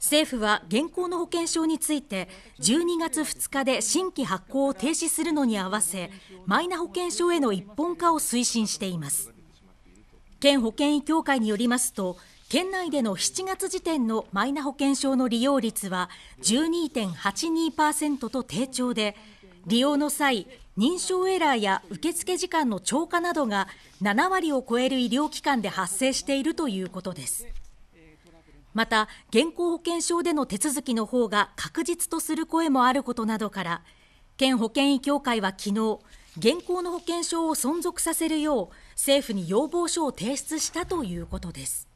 政府は現行の保険証について12月2日で新規発行を停止するのに合わせマイナ保険証への一本化を推進しています県保険医協会によりますと県内での7月時点のマイナ保険証の利用率は12.82%と低調で利用の際認証エラーや受付時間の超過などが7割を超える医療機関で発生しているということですまた健康保険証での手続きの方が確実とする声もあることなどから県保険医協会は昨日現行の保険証を存続させるよう政府に要望書を提出したということです